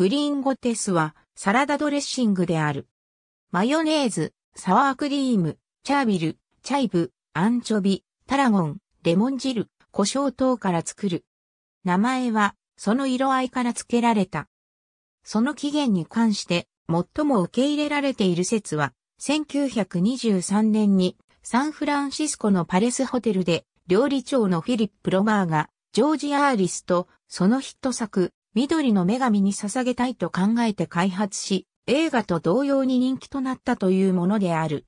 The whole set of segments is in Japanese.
グリーンゴテスはサラダドレッシングである。マヨネーズ、サワークリーム、チャービル、チャイブ、アンチョビ、タラゴン、レモン汁、胡椒等から作る。名前は、その色合いから付けられた。その起源に関して、最も受け入れられている説は、1923年にサンフランシスコのパレスホテルで料理長のフィリップ・ロバーがジョージ・アーリスとそのヒット作緑の女神に捧げたいと考えて開発し、映画と同様に人気となったというものである。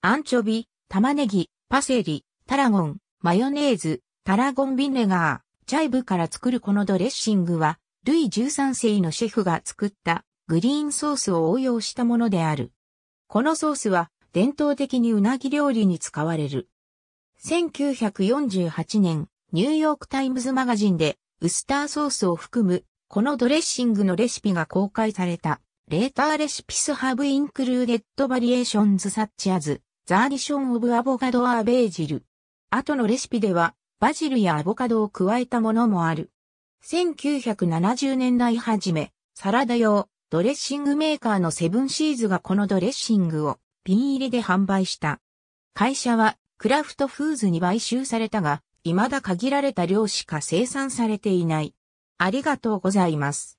アンチョビ、玉ねぎ、パセリ、タラゴン、マヨネーズ、タラゴンビネガー、チャイブから作るこのドレッシングは、ルイ13世のシェフが作ったグリーンソースを応用したものである。このソースは伝統的にうなぎ料理に使われる。1948年、ニューヨークタイムズマガジンでウスターソースを含むこのドレッシングのレシピが公開された。レーターレシピスハブインクルーデッドバリエーションズサッチアズ、ザーディションオブアボカドアーベージル。後のレシピでは、バジルやアボカドを加えたものもある。1970年代初め、サラダ用、ドレッシングメーカーのセブンシーズがこのドレッシングをピン入りで販売した。会社はクラフトフーズに買収されたが、未だ限られた量しか生産されていない。ありがとうございます。